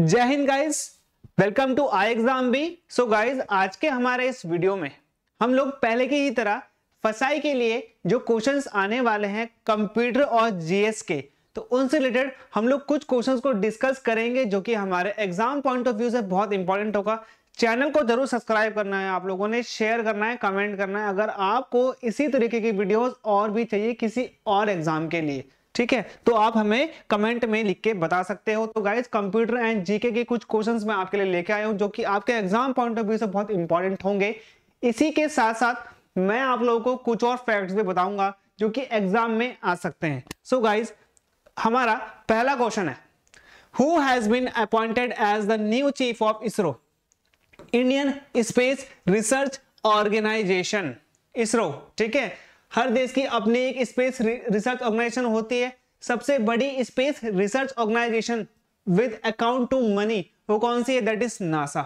जय Hind guys welcome to I exam B so guys आज के हमारे इस वीडियो में हम लोग पहले की ही तरह फसाई के लिए जो क्वेश्चंस आने वाले हैं कंप्यूटर और जीएस के तो उनसे रिलेटेड हम लोग कुछ क्वेश्चंस को डिस्कस करेंगे जो कि हमारे एग्जाम पॉइंट ऑफ व्यू से बहुत इंपॉर्टेंट होगा चैनल को जरूर सब्सक्राइब करना है आप लोगों ने शेयर करना है कमेंट करना है अगर आपको इसी तरीके की वीडियोस और भी चाहिए किसी और एग्जाम के लिए ठीक है तो आप हमें कमेंट में लिख के बता सकते हो तो गाइज कंप्यूटर एंड जीके के कुछ क्वेश्चंस मैं आपके लिए लेके आया हूँ जो कि आपके एग्जाम पॉइंट ऑफ व्यू से बहुत इंपॉर्टेंट होंगे इसी के साथ साथ मैं आप लोगों को कुछ और फैक्ट्स भी बताऊंगा जो कि एग्जाम में आ सकते हैं सो so गाइज हमारा पहला क्वेश्चन है who has been appointed as the new chief of ISRO Indian space research organisation ISRO ठीक है हर देश की अपनी एक स्पेस रिसर्च ऑर्गेनाइजेशन होती है सबसे बड़ी space research organisation with account to money वो कौन सी है दैट इज नासा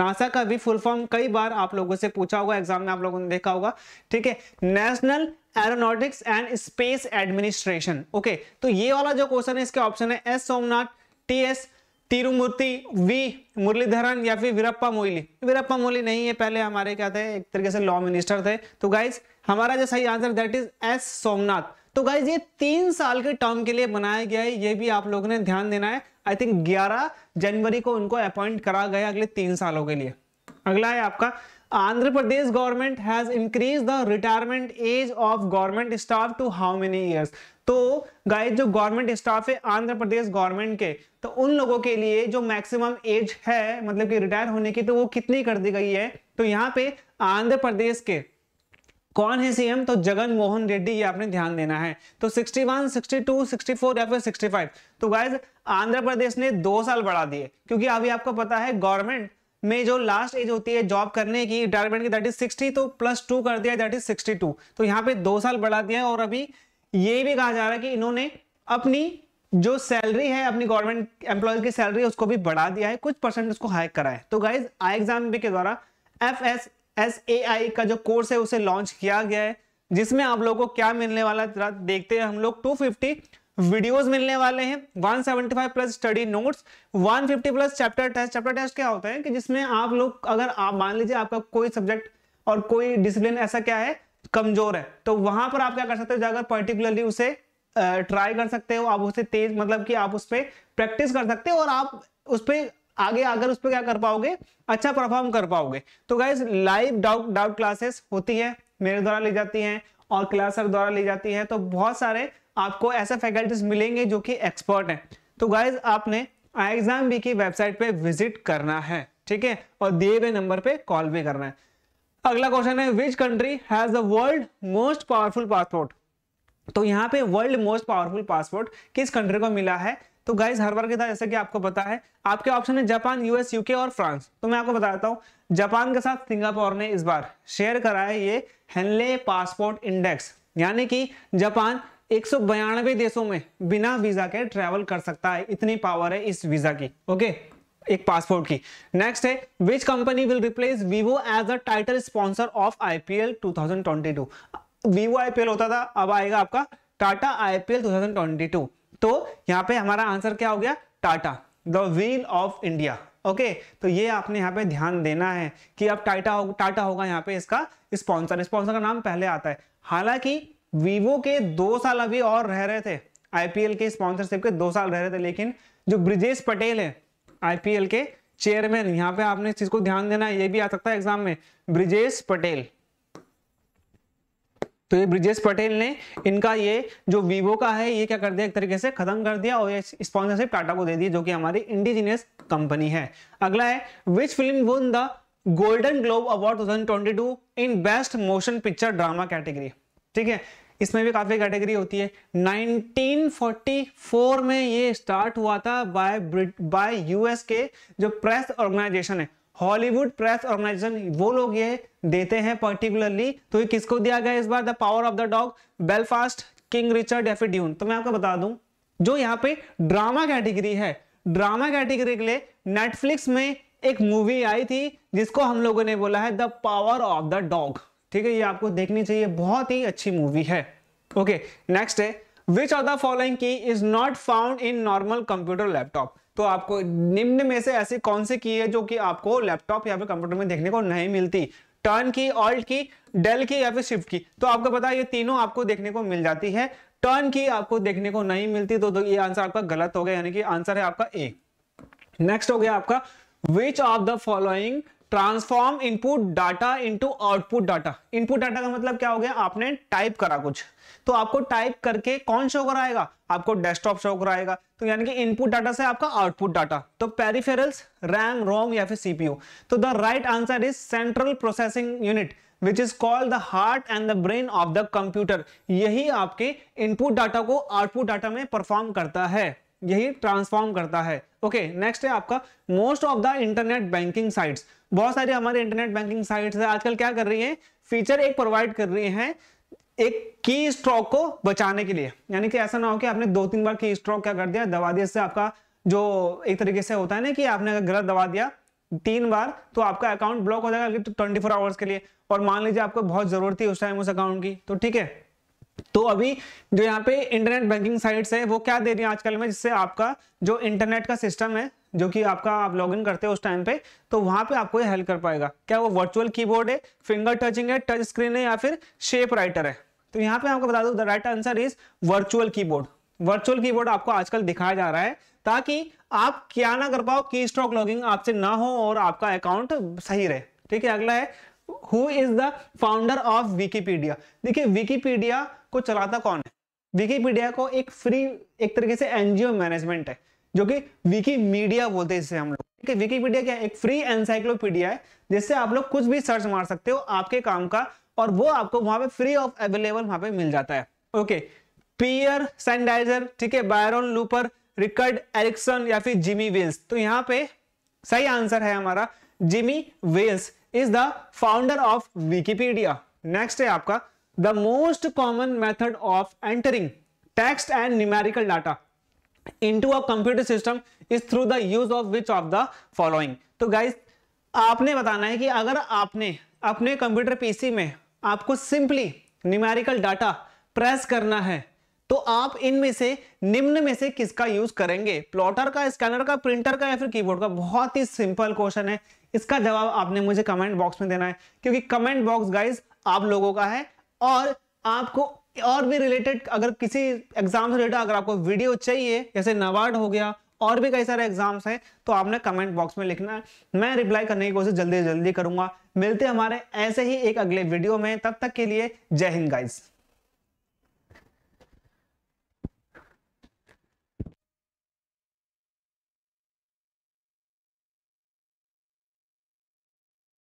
नासा का भी फुल फॉर्म कई बार आप लोगों से पूछा होगा एग्जाम में आप लोगों ने देखा होगा ठीक है national aeronautics and space administration okay तो ये वाला जो क्वेश्चन है इसके ऑप्शन है S Somnath T S Tirumurti V Muraleedharan या फिर वीरप्पा मोइली वीरप्पा मोइली नहीं है पहले हमारे क्या थे एक तरीके से लॉ मिनिस्टर थे तो गाइज हमारा जो सही answer that is S Somnath तो गाइज ये तीन साल के टर्म के लिए बनाया गया है ये भी आप लोगों ने ध्यान देना है आई थिंक 11 जनवरी को उनको अपॉइंट करा गया अगले तीन सालों के लिए अगला है आपका Andhra Pradesh government has increase the retirement age of government staff to how many years तो गाइज जो गवर्नमेंट स्टाफ है आंध्र प्रदेश गवर्नमेंट के तो उन लोगों के लिए जो मैक्सिमम एज है मतलब कि रिटायर होने की तो वो कितनी कर दी गई है तो यहाँ पे आंध्र प्रदेश के कौन है सीएम तो जगन मोहन रेड्डी ये आपने ध्यान देना है तो 61, 62, 64 या फिर 65 तो गाइज आंध्र प्रदेश ने दो साल बढ़ा दिए क्योंकि अभी आपको पता है गवर्नमेंट में जो लास्ट एज होती है जॉब करने की रिटायरमेंट की दैट इज 60 तो प्लस टू कर दिया दैट इज 62 तो यहाँ पे दो साल बढ़ा दिया है और अभी ये भी कहा जा रहा है कि इन्होंने अपनी जो सैलरी है अपनी गवर्नमेंट एम्प्लॉयज की सैलरी उसको भी बढ़ा दिया है कुछ परसेंट उसको हाइक करा है तो गाइज आई एग्जाम के द्वारा F S S A I का जो कोर्स है उसे लॉन्च किया गया है जिसमें आप लोगों को क्या मिलने वाला है देखते हैं हम लोग 250 वीडियोस मिलने वाले हैं 175 plus study notes 150 plus chapter test chapter test क्या होता है कि जिसमें आप लोग अगर आप मान लीजिए आपका कोई सब्जेक्ट और कोई डिसिप्लिन ऐसा क्या है कमजोर है तो वहां पर आप क्या कर सकते हो जाकर पर्टिकुलरली उसे ट्राई कर सकते हो आप उसे तेज मतलब कि आप उस पर प्रैक्टिस कर सकते हो और आप उस पर आगे आकर उस पर क्या कर पाओगे अच्छा परफॉर्म कर पाओगे तो guys live doubt doubt classes होती है मेरे द्वारा ली जाती है और क्लास द्वारा ली जाती है तो बहुत सारे आपको ऐसे फैकल्टीज मिलेंगे जो कि एक्सपर्ट हैं तो गाइज आपने आई एग्जाम बी की वेबसाइट पे विजिट करना है ठीक है और दिए हुए नंबर पे कॉल भी करना है अगला क्वेश्चन है which country has the world most powerful passport तो यहाँ पे वर्ल्ड मोस्ट पावरफुल पासपोर्ट किस कंट्री को मिला है तो गाइज हर बार के साथ जैसा कि आपको पता है आपके ऑप्शन है जापान यूएस यूके और फ्रांस तो मैं आपको बता देता हूँ जापान के साथ सिंगापुर ने इस बार शेयर करा है ये हेनले पासपोर्ट इंडेक्स यानी कि जापान एक देशों में बिना वीजा के ट्रेवल कर सकता है इतनी पावर है इस वीजा की ओके एक पासपोर्ट की नेक्स्ट है which company will replace Vivo as a title sponsor of IPL 2022 Vivo IPL होता था अब आएगा आपका टाटा आईपीएल 2022 तो यहाँ पे हमारा आंसर क्या हो गया Tata the wheel of India okay तो ये आपने यहाँ पे ध्यान देना है कि अब टाटा हो, टाटा होगा यहाँ पे इसका स्पॉन्सर स्पॉन्सर का नाम पहले आता है हालांकि वीवो के दो साल अभी और रह रहे थे आईपीएल के स्पॉन्सरशिप के दो साल रह रहे थे लेकिन जो ब्रिजेश पटेल है आईपीएल के चेयरमैन यहाँ पे आपने इस चीज को ध्यान देना है ये भी आ सकता है एग्जाम में ब्रिजेश पटेल तो ये ब्रिजेश पटेल ने इनका ये जो वीवो का है ये क्या कर दिया एक तरीके से खत्म कर दिया और ये स्पॉन्सरशिप टाटा को दे दी जो कि हमारी इंडिजिनियस कंपनी है अगला है which film won the golden globe award 2022 in best motion picture drama category ठीक है इसमें भी काफी कैटेगरी होती है 1944 में ये स्टार्ट हुआ था बाय बाय यूएस के जो प्रेस ऑर्गेनाइजेशन है हॉलीवुड प्रेस ऑर्गेनाइजेशन वो लोग ये देते हैं पर्टिकुलरली तो ये किसको दिया गया इस बार the power of the dog Belfast King Richard या फिर ड्यून तो मैं आपको बता दूं जो यहाँ पे ड्रामा कैटेगरी है ड्रामा कैटेगरी के लिए नेटफ्लिक्स में एक मूवी आई थी जिसको हम लोगों ने बोला है the power of the dog ठीक है ये आपको देखनी चाहिए बहुत ही अच्छी मूवी है ओके नेक्स्ट है which of the following key is not found in normal computer laptop तो आपको निम्न में से ऐसे कौन से की है जो कि आपको लैपटॉप या फिर कंप्यूटर में देखने को नहीं मिलती टर्न की ऑल्ट की डेल की या फिर शिफ्ट की तो आपको पता है ये तीनों आपको देखने को मिल जाती है टर्न की आपको देखने को नहीं मिलती तो, तो ये आंसर आपका गलत हो गया यानी कि आंसर है आपका ए नेक्स्ट हो गया आपका which of the following transform input data into output data input data का मतलब क्या हो गया आपने टाइप करा कुछ तो आपको टाइप करके कौन शो कराएगा आपको डेस्कटॉप शो कराएगा तो यानी कि इनपुट डाटा से आपका आउटपुट डाटा तो पेरिफेरल्स रैम रोम या फिर सीपीयू तो the right answer is central processing unit which is called the heart and the brain of the computer यही आपके इनपुट डाटा को आउटपुट डाटा में परफॉर्म करता है यही ट्रांसफॉर्म करता है ओके नेक्स्ट है आपका most of the internet banking sites बहुत सारी हमारे इंटरनेट बैंकिंग साइट्स है आजकल क्या कर रही है फीचर एक प्रोवाइड कर रही है एक की स्ट्रोक को बचाने के लिए यानी कि ऐसा ना हो कि आपने दो तीन बार की स्ट्रोक क्या कर दिया दबा दिया आपका जो एक तरीके से होता है ना कि आपने अगर गलत दबा दिया तीन बार तो आपका अकाउंट ब्लॉक हो जाएगा ट्वेंटी फोर आवर्स के लिए और मान लीजिए आपको बहुत जरूरत थी उस टाइम उस अकाउंट की तो ठीक है तो अभी जो यहाँ पे इंटरनेट बैंकिंग साइट्स है वो क्या दे रही है आजकल में जिससे आपका जो इंटरनेट का सिस्टम है जो कि आपका आप लॉग इन करते हो उस टाइम पे तो वहां पे आपको हेल्प कर पाएगा क्या वो वर्चुअल कीबोर्ड है फिंगर टचिंग है टच स्क्रीन है या फिर शेप राइटर है तो यहाँ पे आपको बता दो the right answer is virtual key virtual key आपको आजकल दिखाया जा रहा है ताकि आप क्या ना कर पाओ की स्ट्रॉक लॉगिंग आपसे ना हो और आपका अकाउंट सही रहे ठीक है अगला है who is the founder of Wikipedia देखिए विकीपीडिया को चलाता कौन है विकीपीडिया को एक फ्री एक तरीके से एनजीओ मैनेजमेंट है जो कि विकी मीडिया बोलते हैं इसे हम लोग विकीपीडिया क्या है एक फ्री एनसाइक्लोपीडिया है जिससे आप लोग कुछ भी सर्च मार सकते हो आपके काम का और वो आपको वहां पे फ्री ऑफ अवेलेबल वहां पे मिल जाता है ओके पियर सैनिटाइजर ठीक है बायरन लूपर रिकर्ड एरिक्सन या फिर जिमी वेल्स तो यहाँ पे सही आंसर है हमारा Jimmy Wales is the founder of Wikipedia next है आपका the most common method of entering text and numerical data into a computer system is through the use of which of the following तो guys आपने बताना है कि अगर आपने अपने कंप्यूटर पीसी में आपको सिंपली न्यूमेरिकल डाटा प्रेस करना है तो आप इनमें से निम्न में से किसका यूज करेंगे प्लॉटर का स्कैनर का प्रिंटर का या फिर कीबोर्ड का बहुत ही सिंपल क्वेश्चन है इसका जवाब आपने मुझे कमेंट बॉक्स में देना है क्योंकि कमेंट बॉक्स गाइज आप लोगों का है और आपको और भी रिलेटेड अगर किसी एग्जाम से रिलेटेड अगर आपको वीडियो चाहिए जैसे नवार्ड हो गया और भी कई सारे एग्जाम्स हैं तो आपने कमेंट बॉक्स में लिखना है मैं रिप्लाई करने की कोशिश जल्दी से जल्दी करूंगा मिलते हमारे ऐसे ही एक अगले वीडियो में तब तक के लिए जय हिंद गाइज